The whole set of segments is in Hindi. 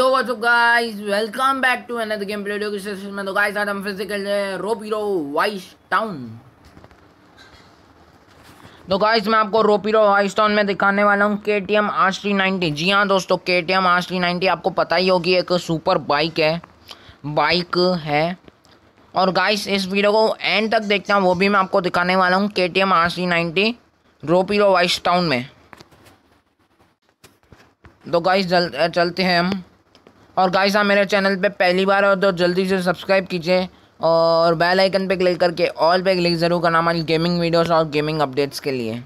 yo what's guys welcome back to another game play video session में तो गाइस आज हम फिर से खेल रहे हैं रोपीरो वाइस टाउन तो गाइस मैं आपको रोपीरो वाइस टाउन में दिखाने वाला हूँ K T M R three ninety जी हाँ दोस्तों K T M R three ninety आपको पता ही होगी एक सुपर बाइक है बाइक है और गाइस इस वीडियो को एंड तक देखते हैं वो भी मैं आपको दिखाने वाला हूँ K T M R three ninety rope hero vice town में तो गाइस चलते हैं हम और गाइस आप मेरे चैनल पे पहली बार हो तो जल्दी से सब्सक्राइब कीजिए और बेल आइकन पे क्लिक करके ऑल पे क्लिक ज़रूर करना हमारी गेमिंग वीडियोस और गेमिंग अपडेट्स के लिए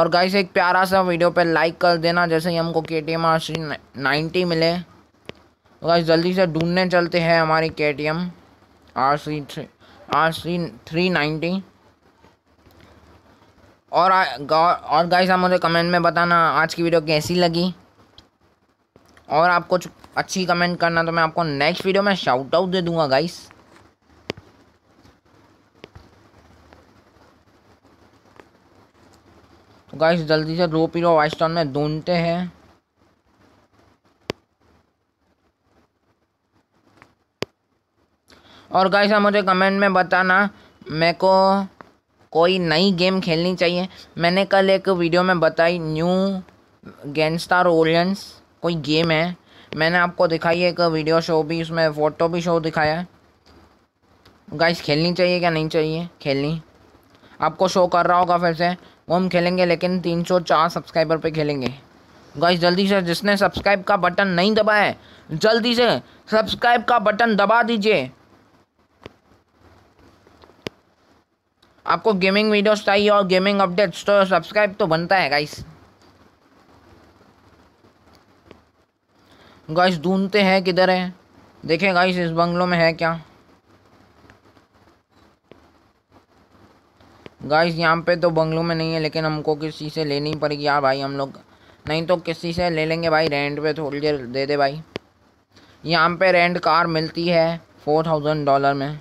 और गाइस एक प्यारा सा वीडियो पे लाइक कर देना जैसे ही हमको K T M R C ninety मिले गाइस तो जल्दी से ढूंढने चलते हैं हमारी K T M R C three R C three ninety और और गाइस आप मुझे कमेंट में बताना आज की वीडियो कैसी लगी और आप कुछ अच्छी कमेंट करना तो मैं आपको नेक्स्ट वीडियो में शाउट आउट दे दूंगा गाइस तो गाइस जल्दी से रो पीरो वाइस्टॉन में ढूंढते हैं और गाइस आप मुझे कमेंट में बताना मेरे को कोई नई गेम खेलनी चाहिए मैंने कल एक वीडियो में बताई न्यू गेंगस्टार ओरियंस कोई गेम है मैंने आपको दिखाई है एक वीडियो शो भी उसमें फोटो भी शो दिखाया है गाइस खेलनी चाहिए क्या नहीं चाहिए खेलनी आपको शो कर रहा होगा फिर से वो हम खेलेंगे लेकिन तीन सौ चार सब्सक्राइबर पे खेलेंगे गाइस जल्दी से जिसने सब्सक्राइब का बटन नहीं दबाया है जल्दी से सब्सक्राइब का बटन दबा दीजिए आपको गेमिंग वीडियोस चाहिए और गेमिंग अपडेट्स तो सब्सक्राइब तो बनता है गाइस गाइस ढूंढते हैं किधर है देखें गाइस इस बंगलों में है क्या गाइस यहाँ पे तो बंगलों में नहीं है लेकिन हमको किसी से लेनी पड़ेगी यार हाँ भाई हम लोग नहीं तो किसी से ले लेंगे भाई रेंट पे थोड़ी देर दे दे भाई यहाँ पे रेंट कार मिलती है फोर थाउजेंड डॉलर में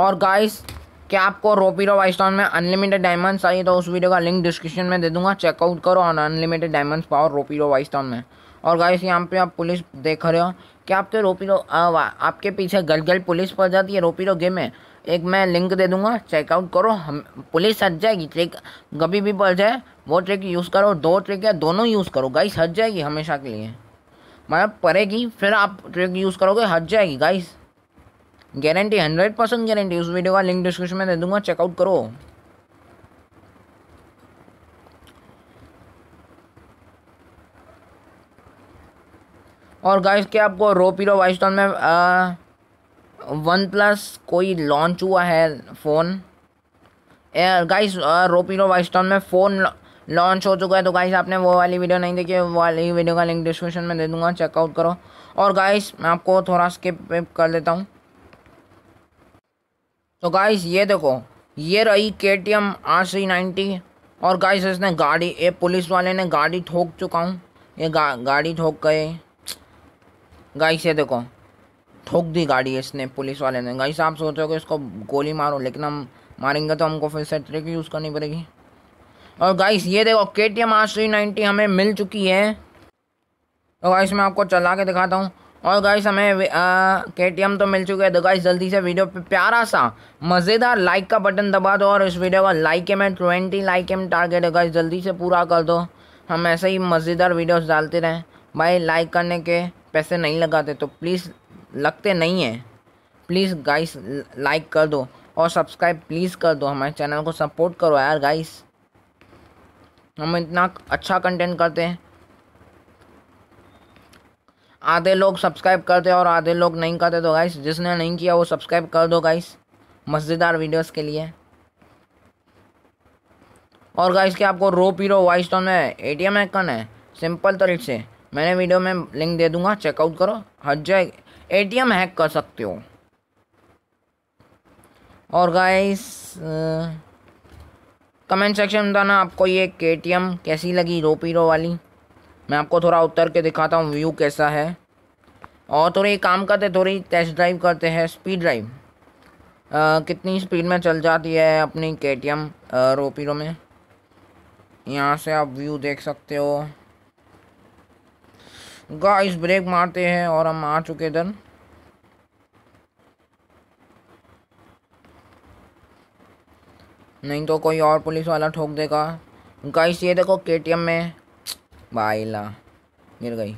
और गाइस क्या आपको रोपीरो वाइस्टॉन में अनलिमिटेड डायमंड्स चाहिए तो उस वीडियो का लिंक डिस्क्रिप्शन में दे दूंगा चेकआउट करो और अनलिमिटेड डायमंड्स पाओ रोपीरो वाइस्टॉन में और गाइस यहाँ पे आप पुलिस देख रहे हो क्या आपके रोपीरो तो आपके पीछे गल गल पुलिस पड़ जाती है रोपीरो गेम में एक मैं लिंक दे दूंगा चेकआउट करो हम पुलिस हट जाएगी ट्रिक कभी भी पड़ जाए वो ट्रिक यूज़ करो दो ट्रिक है दोनों यूज़ करो गाइस हट जाएगी हमेशा के लिए मतलब पड़ेगी फिर आप ट्रिक यूज़ करोगे हट जाएगी guys guarantee hundred percent guarantee उस वीडियो का लिंक डिस्क्रिप्शन में दे दूंगा चेकआउट करो और गाइस क्या आपको रोपीरो टॉन में वन प्लस कोई लॉन्च हुआ है फ़ोन गाइस रोपीरो टॉन में फ़ोन लॉन्च हो चुका है तो गाइस आपने वो वाली वीडियो नहीं देखी वो वाली वीडियो का लिंक डिस्क्रिप्शन में दे दूंगा चेकआउट करो और गाइस मैं आपको थोड़ा स्किप कर देता हूँ तो गाइस ये देखो ये रही K T M R C ninety और गाइस इसने गाड़ी ये पुलिस वाले ने गाड़ी ठोक चुका हूँ ये गा, गाड़ी ठोक गए गाइस ये देखो ठोक दी गाड़ी इसने पुलिस वाले ने गाइस आप सोचोगे इसको गोली मारो लेकिन हम मारेंगे तो हमको फिर से ट्रिक यूज़ करनी पड़ेगी और गाइस ये देखो K T M R C ninety हमें मिल चुकी है तो गाइस मैं आपको चला के दिखाता हूँ और गाइस हमें के टी तो मिल चुके हैं तो गाइस जल्दी से वीडियो पे प्यारा सा मज़ेदार लाइक का बटन दबा दो और इस वीडियो का लाइक एम है ट्वेंटी लाइक एम टारगेट है गाइस जल्दी से पूरा कर दो हम ऐसे ही मज़ेदार वीडियोस डालते रहें भाई लाइक करने के पैसे नहीं लगाते तो प्लीज़ लगते नहीं हैं प्लीज़ गाइस लाइक कर दो और सब्सक्राइब प्लीज़ कर दो हमारे चैनल को सपोर्ट करो यार गाइस हम इतना अच्छा कंटेंट करते हैं आधे लोग सब्सक्राइब करते और आधे लोग नहीं करते तो गाइस जिसने नहीं किया वो सब्सक्राइब कर दो गाइस मज़ेदार वीडियोस के लिए और गाइस के आपको रो पीरो वाइस स्टोन में ए टी एम आइकन है सिंपल तरीके से मैंने वीडियो में लिंक दे दूंगा चेकआउट करो हर जगह ए टी एम हैक कर सकते हो और गाइस कमेंट सेक्शन में बताना आपको ये के टी एम कैसी लगी रो पीरो वाली मैं आपको थोड़ा उतर के दिखाता हूँ व्यू कैसा है और थोड़ी काम करते थोड़ी टेस्ट ड्राइव करते हैं स्पीड ड्राइव कितनी स्पीड में चल जाती है अपनी के टी एम रोपीरो में यहाँ से आप व्यू देख सकते हो गाइस ब्रेक मारते हैं और हम आ चुके इधर नहीं तो कोई और पुलिस वाला ठोक देगा गाइस ये देखो के में बाइला गिर गई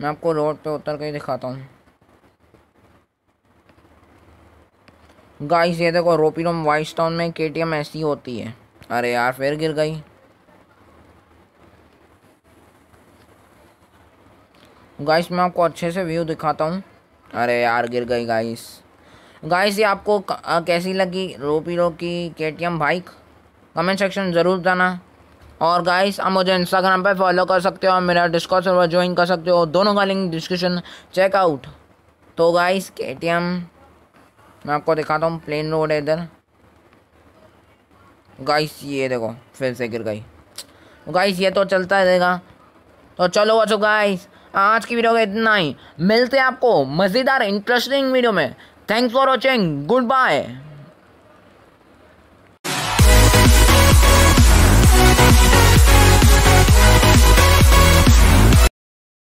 मैं आपको रोड पे उतर के दिखाता हूँ गाइस ये देखो रोपी रोम वाइस टाउन में के टी एम ऐसी होती है अरे यार फिर गिर गई गाइस मैं आपको अच्छे से व्यू दिखाता हूँ अरे यार गिर गई गाइस गाइस ये आपको कैसी लगी रोपी रो की K T M bike comment section ज़रूर जाना और गाइस आप मुझे इंस्टाग्राम पे फॉलो कर सकते हो और मेरा डिस्कॉर्ड सर्वर ज्वाइन कर सकते हो दोनों का लिंक डिस्क्रिप्शन चेकआउट तो गाइस के मैं आपको दिखाता हूँ प्लेन रोड है इधर गाइस ये देखो फिर से गिर गई गाइस ये तो चलता रहेगा तो चलो बचो गाइस आज की वीडियो का इतना ही मिलते हैं आपको मज़ेदार इंटरेस्टिंग वीडियो में thanks for watching good bye